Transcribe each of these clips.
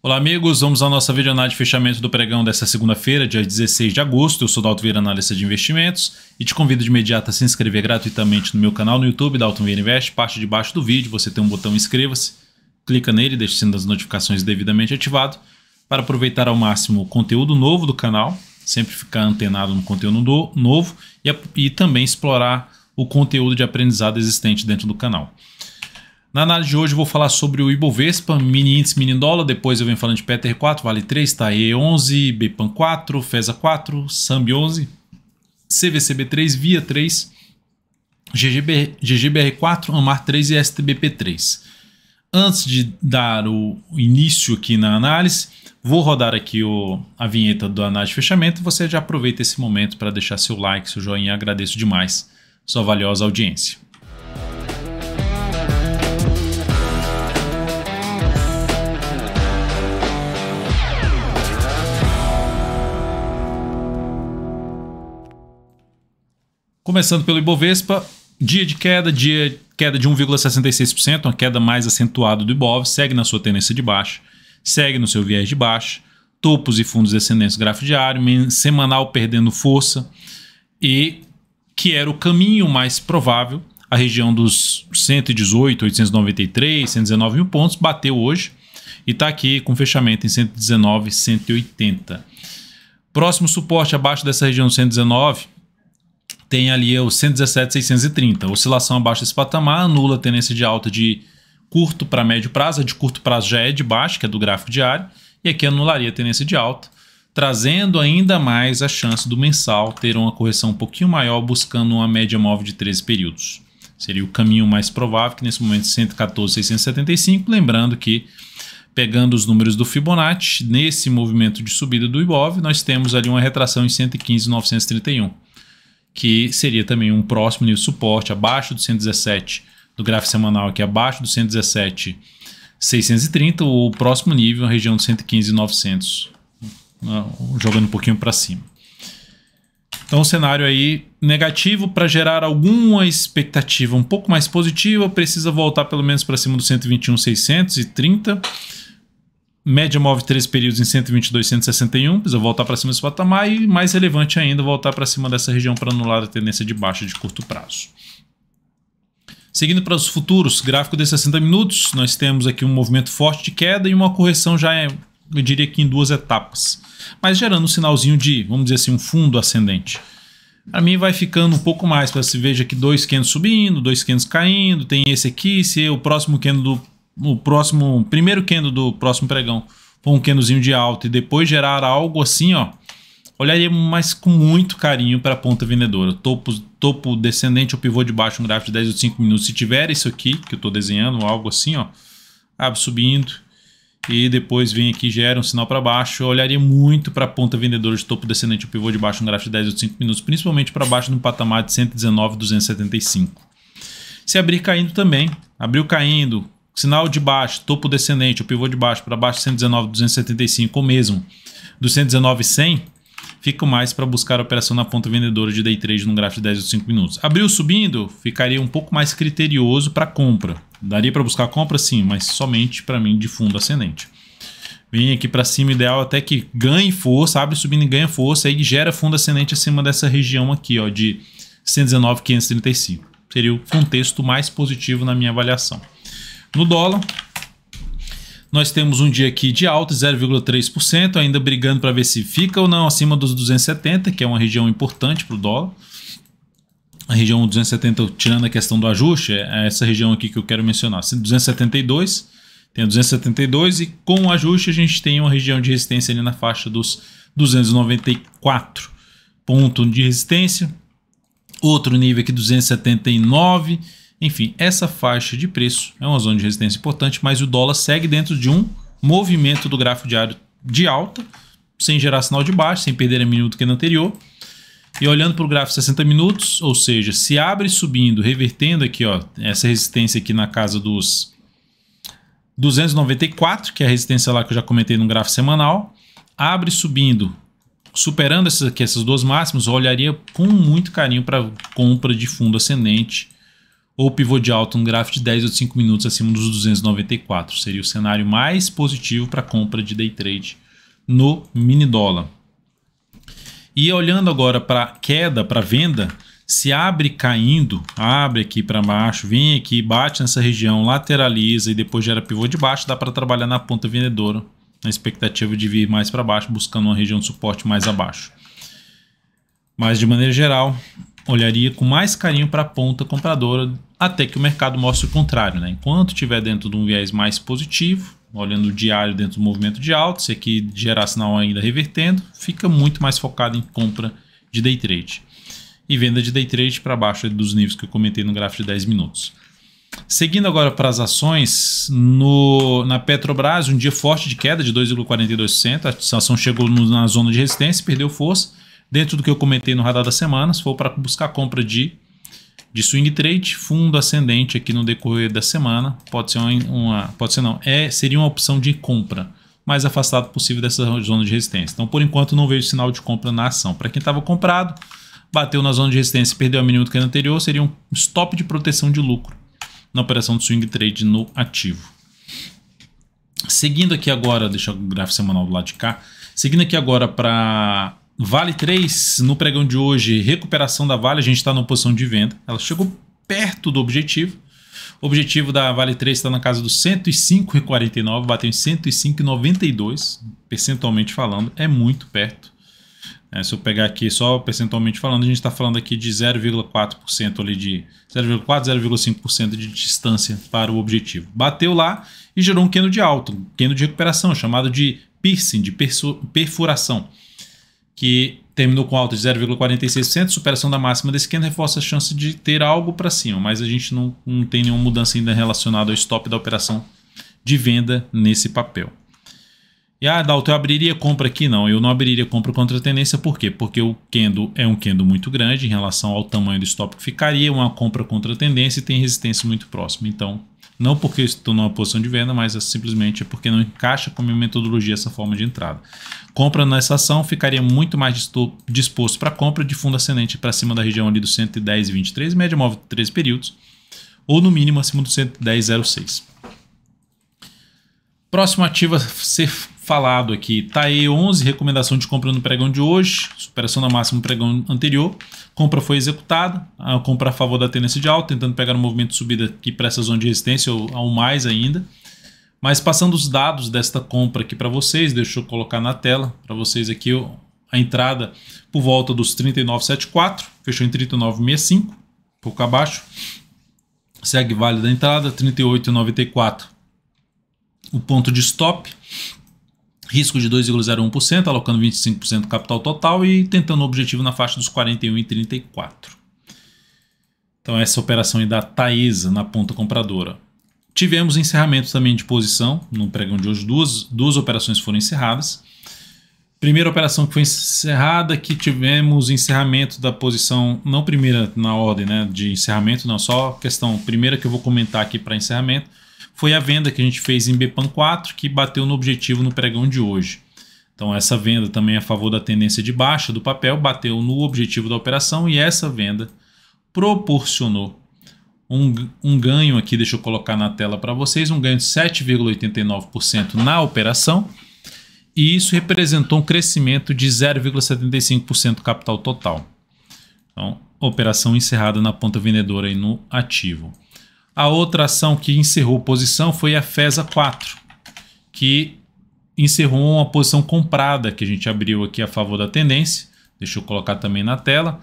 Olá amigos, vamos à nossa videoanálise de fechamento do pregão desta segunda-feira, dia 16 de agosto. Eu sou Dalton Vieira, analista de investimentos e te convido de imediato a se inscrever gratuitamente no meu canal no YouTube, da Vieira Invest. Parte de baixo do vídeo você tem um botão inscreva-se, clica nele, deixa as notificações devidamente ativado para aproveitar ao máximo o conteúdo novo do canal, sempre ficar antenado no conteúdo novo e, e também explorar o conteúdo de aprendizado existente dentro do canal. Na análise de hoje eu vou falar sobre o Ibovespa, mini índice, mini dólar, depois eu venho falando de PTR4, Vale 3, TAE11, BPAN 4, FESA 4, SAMB 11, CVCB 3, VIA 3, GGB, GGBR 4, AMAR 3 e STBP 3. Antes de dar o início aqui na análise, vou rodar aqui o, a vinheta do análise de fechamento. Você já aproveita esse momento para deixar seu like, seu joinha. Agradeço demais sua valiosa audiência. Começando pelo Ibovespa, dia de queda, dia queda de 1,66%, uma queda mais acentuada do Ibov, segue na sua tendência de baixa, segue no seu viés de baixa, topos e fundos descendentes gráfico diário, semanal perdendo força e que era o caminho mais provável, a região dos 118, 893, 119 mil pontos, bateu hoje e está aqui com fechamento em 119, 180. Próximo suporte abaixo dessa região 119 tem ali o 117,630. Oscilação abaixo desse patamar anula a tendência de alta de curto para médio prazo. A de curto prazo já é de baixo, que é do gráfico diário, e aqui anularia a tendência de alta, trazendo ainda mais a chance do mensal ter uma correção um pouquinho maior, buscando uma média móvel de 13 períodos. Seria o caminho mais provável, que nesse momento 114,675. Lembrando que, pegando os números do Fibonacci, nesse movimento de subida do IBOV, nós temos ali uma retração em 115,931 que seria também um próximo nível de suporte abaixo do 117 do gráfico semanal aqui abaixo do 117 630, o próximo nível a região de 115 900, né, jogando um pouquinho para cima. Então, um cenário aí negativo para gerar alguma expectativa um pouco mais positiva, precisa voltar pelo menos para cima do 121 630 Média move três períodos em 122, 161. Precisa voltar para cima desse patamar e, mais relevante ainda, voltar para cima dessa região para anular a tendência de baixa de curto prazo. Seguindo para os futuros, gráfico de 60 minutos, nós temos aqui um movimento forte de queda e uma correção já, é, eu diria que em duas etapas, mas gerando um sinalzinho de, vamos dizer assim, um fundo ascendente. Para mim vai ficando um pouco mais, para se veja aqui dois quenos subindo, dois quenos caindo, tem esse aqui, se é o próximo queno do o próximo, primeiro candle do próximo pregão com um candlezinho de alta e depois gerar algo assim, ó, olharia mais com muito carinho para a ponta vendedora. Topo, topo descendente ou pivô de baixo, um gráfico de 10 ou 5 minutos. Se tiver isso aqui, que eu estou desenhando, algo assim, ó, abre subindo e depois vem aqui gera um sinal para baixo. Eu olharia muito para a ponta vendedora de topo descendente ou pivô de baixo, um gráfico de 10 ou 5 minutos, principalmente para baixo no patamar de 119,275. Se abrir caindo também, abriu caindo, Sinal de baixo, topo descendente, o pivô de baixo para baixo 119, 275, o mesmo 219 100, fico mais para buscar a operação na ponta vendedora de day trade no gráfico de 10 ou 5 minutos. Abriu subindo, ficaria um pouco mais criterioso para compra. Daria para buscar compra sim, mas somente para mim de fundo ascendente. Vem aqui para cima, ideal até que ganhe força, abre subindo e ganha força, aí gera fundo ascendente acima dessa região aqui, ó, de 119,535. Seria o contexto mais positivo na minha avaliação no dólar. Nós temos um dia aqui de alta, 0,3%, ainda brigando para ver se fica ou não acima dos 270, que é uma região importante para o dólar. A região 270, tirando a questão do ajuste, é, é essa região aqui que eu quero mencionar. 272, tem a 272 e com o ajuste a gente tem uma região de resistência ali na faixa dos 294 ponto de resistência. Outro nível aqui 279 enfim, essa faixa de preço é uma zona de resistência importante, mas o dólar segue dentro de um movimento do gráfico diário de alta, sem gerar sinal de baixo, sem perder a minuto que no anterior. E olhando para o gráfico 60 minutos, ou seja, se abre subindo, revertendo aqui, ó, essa resistência aqui na casa dos 294, que é a resistência lá que eu já comentei no gráfico semanal, abre subindo, superando essas, aqui, essas duas máximas, eu olharia com muito carinho para compra de fundo ascendente ou pivô de alta um gráfico de 10 ou 5 minutos acima dos 294. Seria o cenário mais positivo para compra de day trade no mini dólar. E olhando agora para queda, para venda, se abre caindo, abre aqui para baixo, vem aqui, bate nessa região, lateraliza e depois gera pivô de baixo, dá para trabalhar na ponta vendedora, na expectativa de vir mais para baixo, buscando uma região de suporte mais abaixo. Mas de maneira geral, olharia com mais carinho para a ponta compradora até que o mercado mostre o contrário. Né? Enquanto estiver dentro de um viés mais positivo, olhando o diário dentro do movimento de alta, se aqui é gerar sinal ainda revertendo, fica muito mais focado em compra de day trade. E venda de day trade para baixo dos níveis que eu comentei no gráfico de 10 minutos. Seguindo agora para as ações, no, na Petrobras, um dia forte de queda de 2,42%. A ação chegou no, na zona de resistência, perdeu força. Dentro do que eu comentei no radar semana, se foi para buscar compra de de swing trade, fundo ascendente aqui no decorrer da semana, pode ser uma, pode ser não, é, seria uma opção de compra, mais afastado possível dessa zona de resistência. Então, por enquanto, não vejo sinal de compra na ação. Para quem estava comprado, bateu na zona de resistência e perdeu a mínima do que anterior, seria um stop de proteção de lucro na operação de swing trade no ativo. Seguindo aqui agora, deixa o gráfico semanal do lado de cá. Seguindo aqui agora para Vale 3 no pregão de hoje, recuperação da Vale, a gente está na posição de venda. Ela chegou perto do objetivo. O objetivo da Vale 3 está na casa dos 105,49, bateu em 105,92, percentualmente falando, é muito perto. É, se eu pegar aqui só percentualmente falando, a gente está falando aqui de 0,4% ali de 0,4, 0,5% de distância para o objetivo. Bateu lá e gerou um queno de alto, um queno de recuperação, chamado de piercing, de perfuração que terminou com alta de 0,46%, superação da máxima desse candle reforça a chance de ter algo para cima, mas a gente não, não tem nenhuma mudança ainda relacionada ao stop da operação de venda nesse papel. E ah, Dalton, eu abriria compra aqui? Não, eu não abriria compra contra a tendência, por quê? Porque o candle é um candle muito grande em relação ao tamanho do stop que ficaria, uma compra contra a tendência e tem resistência muito próxima, então não porque estou numa posição de venda, mas é simplesmente porque não encaixa com a minha metodologia essa forma de entrada. Compra nessa ação ficaria muito mais disposto para compra de fundo ascendente para cima da região ali do 110,23, média móvel de 13 períodos, ou no mínimo acima do 110,06. Próximo ativo a ser falado aqui, TAE11, tá recomendação de compra no pregão de hoje, superação da máxima no pregão anterior. Compra foi executada, a compra a favor da tendência de alta, tentando pegar um movimento de subida aqui para essa zona de resistência ou mais ainda. Mas passando os dados desta compra aqui para vocês, deixa eu colocar na tela para vocês aqui a entrada por volta dos 39,74, fechou em 39,65, pouco abaixo. Segue válida a entrada, 38,94 o ponto de stop, risco de 2,01%, alocando 25% do capital total e tentando o objetivo na faixa dos 41,34%. Então essa operação aí da Taesa na ponta compradora. Tivemos encerramento também de posição, no pregão de hoje duas, duas operações foram encerradas. Primeira operação que foi encerrada, que tivemos encerramento da posição, não primeira na ordem né, de encerramento, não, só questão primeira que eu vou comentar aqui para encerramento, foi a venda que a gente fez em Bepan 4, que bateu no objetivo no pregão de hoje. Então essa venda também é a favor da tendência de baixa do papel bateu no objetivo da operação e essa venda proporcionou um, um ganho aqui, deixa eu colocar na tela para vocês, um ganho de 7,89% na operação e isso representou um crescimento de 0,75% do capital total. Então, operação encerrada na ponta vendedora e no ativo. A outra ação que encerrou posição foi a FESA 4, que encerrou uma posição comprada, que a gente abriu aqui a favor da tendência. Deixa eu colocar também na tela.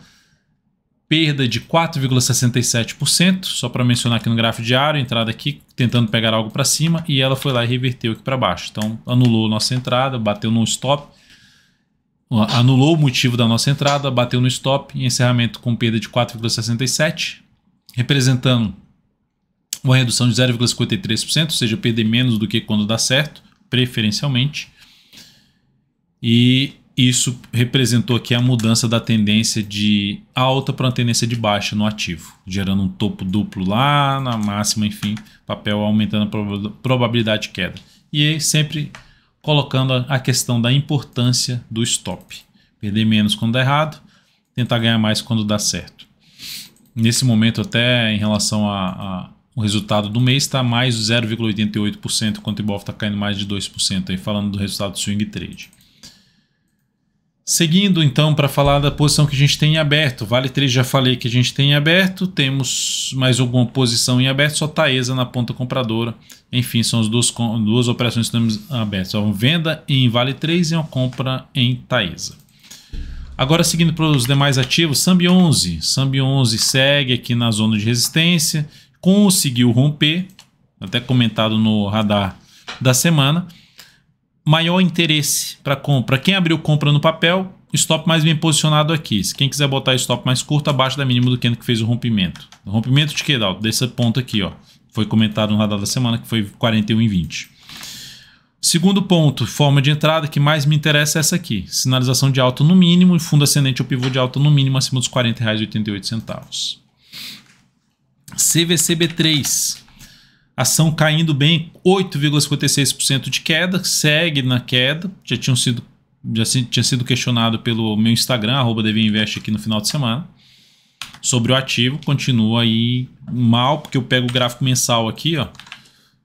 Perda de 4,67%, só para mencionar aqui no gráfico diário, entrada aqui tentando pegar algo para cima e ela foi lá e reverteu aqui para baixo. Então anulou nossa entrada, bateu no stop, anulou o motivo da nossa entrada, bateu no stop e encerramento com perda de 4,67, representando uma redução de 0,53%, ou seja, perder menos do que quando dá certo, preferencialmente. E isso representou aqui a mudança da tendência de alta para uma tendência de baixa no ativo, gerando um topo duplo lá na máxima, enfim, papel aumentando a probabilidade de queda. E sempre colocando a questão da importância do stop. Perder menos quando dá errado, tentar ganhar mais quando dá certo. Nesse momento, até em relação a, a o resultado do mês está mais 0,88%, enquanto o Ibov está caindo mais de 2%, aí falando do resultado do swing trade. Seguindo então para falar da posição que a gente tem em aberto, Vale 3 já falei que a gente tem em aberto, temos mais alguma posição em aberto, só Taesa na ponta compradora. Enfim, são as duas, duas operações que temos abertas, uma venda em Vale 3 e uma compra em Taesa. Agora seguindo para os demais ativos, Samb 11, Samb 11 segue aqui na zona de resistência, conseguiu romper, até comentado no radar da semana, maior interesse para compra. Quem abriu compra no papel, stop mais bem posicionado aqui. Se quem quiser botar stop mais curto, abaixo da mínima do que fez o rompimento. O rompimento de que, Dalton? Desse ponto aqui, ó. Foi comentado no radar da semana que foi 41,20. Segundo ponto, forma de entrada que mais me interessa é essa aqui. Sinalização de alta no mínimo e fundo ascendente ou pivô de alta no mínimo acima dos R$ 40,88. CVCB3. Ação caindo bem, 8,56% de queda, segue na queda. Já tinham sido já tinha sido questionado pelo meu Instagram, arroba Invest aqui no final de semana, sobre o ativo, continua aí mal, porque eu pego o gráfico mensal aqui, ó.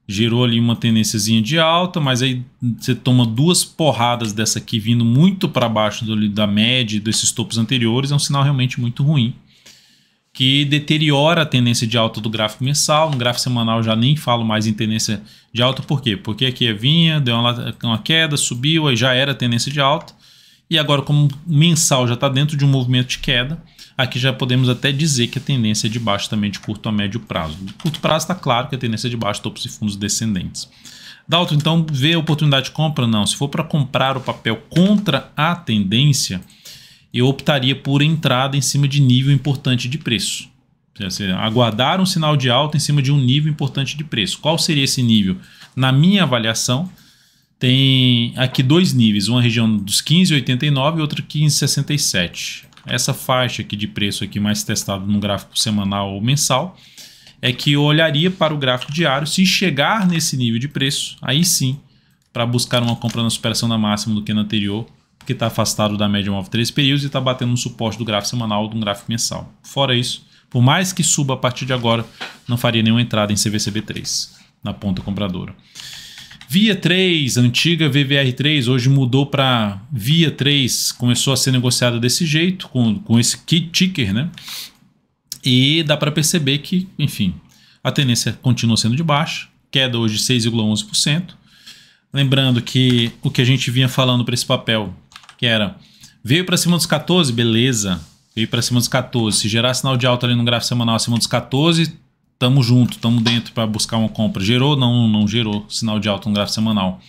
Gerou ali uma tendênciazinha de alta, mas aí você toma duas porradas dessa aqui vindo muito para baixo do, da média desses topos anteriores, é um sinal realmente muito ruim que deteriora a tendência de alta do gráfico mensal. No gráfico semanal já nem falo mais em tendência de alta, por quê? Porque aqui é vinha, deu uma, uma queda, subiu, aí já era tendência de alta. E agora, como mensal já está dentro de um movimento de queda, aqui já podemos até dizer que a tendência é de baixo também de curto a médio prazo. De curto prazo está claro que a tendência é de baixo, topos e fundos descendentes. Dalton, então, vê a oportunidade de compra? Não. Se for para comprar o papel contra a tendência, eu optaria por entrada em cima de nível importante de preço. Seja, aguardar um sinal de alta em cima de um nível importante de preço. Qual seria esse nível? Na minha avaliação, tem aqui dois níveis, uma região dos 15,89 e outra 15,67. Essa faixa aqui de preço aqui mais testada no gráfico semanal ou mensal, é que eu olharia para o gráfico diário, se chegar nesse nível de preço, aí sim, para buscar uma compra na superação da máxima do que na anterior, que está afastado da média móvel de 3 períodos e está batendo no suporte do gráfico semanal de um gráfico mensal. Fora isso, por mais que suba a partir de agora, não faria nenhuma entrada em CVCB3 na ponta compradora. Via 3, antiga VVR3, hoje mudou para Via 3, começou a ser negociada desse jeito, com, com esse kit ticker, né? E dá para perceber que, enfim, a tendência continua sendo de baixa, queda hoje 6,11%. Lembrando que o que a gente vinha falando para esse papel que era veio para cima dos 14, beleza. Veio para cima dos 14. Se gerar sinal de alta ali no gráfico semanal acima dos 14, tamo junto, tamo dentro para buscar uma compra. Gerou? Não, não gerou sinal de alta no gráfico semanal.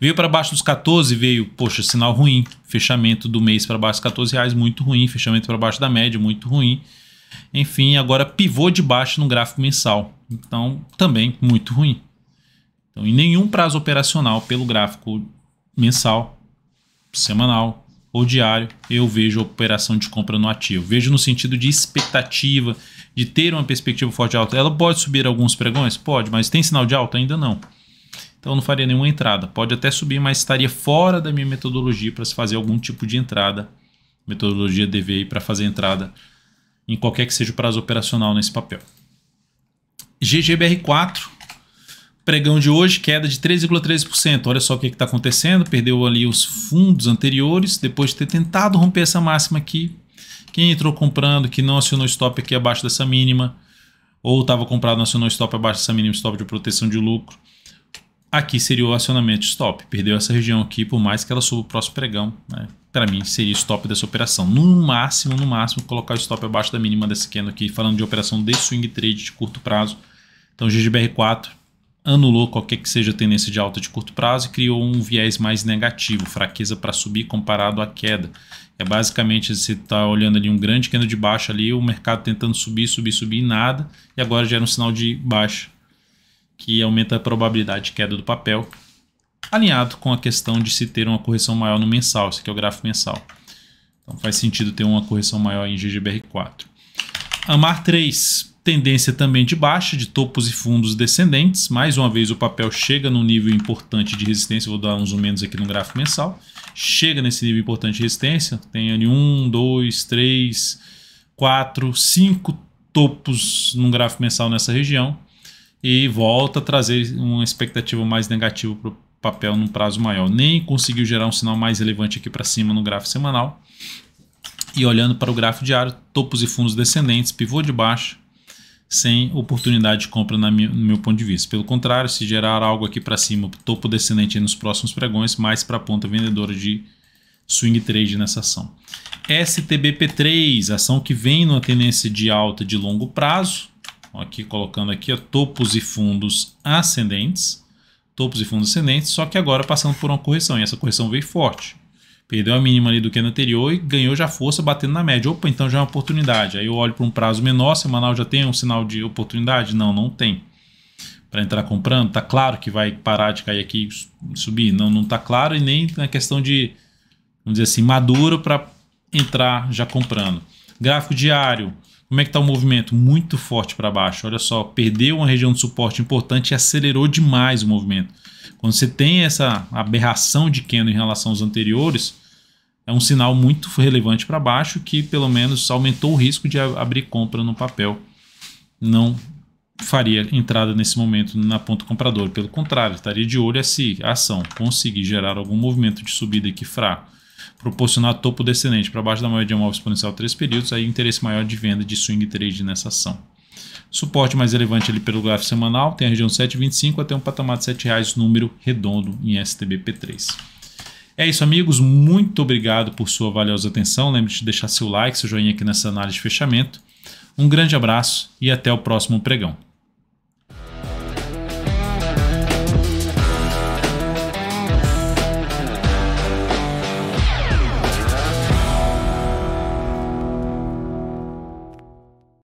Veio para baixo dos 14, veio, poxa, sinal ruim. Fechamento do mês para baixo dos 14 reais, muito ruim. Fechamento para baixo da média, muito ruim. Enfim, agora pivô de baixo no gráfico mensal. Então, também muito ruim. Então, em nenhum prazo operacional pelo gráfico mensal semanal ou diário, eu vejo operação de compra no ativo. Vejo no sentido de expectativa, de ter uma perspectiva forte de alta. Ela pode subir alguns pregões? Pode, mas tem sinal de alta? Ainda não. Então eu não faria nenhuma entrada. Pode até subir, mas estaria fora da minha metodologia para se fazer algum tipo de entrada. Metodologia DVI para fazer entrada em qualquer que seja o prazo operacional nesse papel. GGBR4 Pregão de hoje, queda de 3,3%. Olha só o que está acontecendo. Perdeu ali os fundos anteriores, depois de ter tentado romper essa máxima aqui. Quem entrou comprando, que não acionou stop aqui abaixo dessa mínima, ou estava comprado, não acionou stop abaixo dessa mínima, stop de proteção de lucro. Aqui seria o acionamento stop. Perdeu essa região aqui, por mais que ela suba o próximo pregão. Né? Para mim, seria stop dessa operação. No máximo, no máximo, colocar o stop abaixo da mínima desse candle aqui, falando de operação de swing trade de curto prazo. Então, GGBR4 anulou qualquer que seja tendência de alta de curto prazo e criou um viés mais negativo, fraqueza para subir comparado à queda. É basicamente você está olhando ali um grande candle de baixa ali, o mercado tentando subir, subir, subir, nada, e agora gera um sinal de baixa, que aumenta a probabilidade de queda do papel, alinhado com a questão de se ter uma correção maior no mensal, esse aqui é o gráfico mensal. Então faz sentido ter uma correção maior em GGBR4. AMAR 3, Tendência também de baixa, de topos e fundos descendentes. Mais uma vez, o papel chega num nível importante de resistência. Vou dar uns um menos aqui no gráfico mensal. Chega nesse nível importante de resistência. Tem ali um, dois, três, quatro, cinco topos num gráfico mensal nessa região. E volta a trazer uma expectativa mais negativa para o papel num prazo maior. Nem conseguiu gerar um sinal mais relevante aqui para cima no gráfico semanal. E olhando para o gráfico diário, topos e fundos descendentes, pivô de baixo sem oportunidade de compra minha, no meu ponto de vista. Pelo contrário, se gerar algo aqui para cima, topo descendente nos próximos pregões, mais para a ponta vendedora de swing trade nessa ação. STBP3, ação que vem numa tendência de alta de longo prazo, aqui colocando aqui ó, topos e fundos ascendentes, topos e fundos ascendentes, só que agora passando por uma correção, e essa correção veio forte. Perdeu a mínima ali do que no é anterior e ganhou já força batendo na média. Opa, então já é uma oportunidade. Aí eu olho para um prazo menor, semanal já tem um sinal de oportunidade? Não, não tem. Para entrar comprando, tá claro que vai parar de cair aqui e subir? Não, não tá claro e nem na questão de, vamos dizer assim, maduro para entrar já comprando. Gráfico diário. Como é que está o movimento? Muito forte para baixo. Olha só, perdeu uma região de suporte importante e acelerou demais o movimento. Quando você tem essa aberração de Keno em relação aos anteriores, é um sinal muito relevante para baixo que pelo menos aumentou o risco de abrir compra no papel. Não faria entrada nesse momento na ponta comprador. Pelo contrário, estaria de olho a se a ação conseguir gerar algum movimento de subida aqui fraco proporcionar topo descendente para baixo da maioria de um alvo exponencial 3 períodos, aí interesse maior de venda de swing trade nessa ação. Suporte mais relevante ali pelo gráfico semanal, tem a região 7,25 até um patamar de R$ reais número redondo em STBP3. É isso, amigos. Muito obrigado por sua valiosa atenção. Lembre-se de deixar seu like, seu joinha aqui nessa análise de fechamento. Um grande abraço e até o próximo pregão.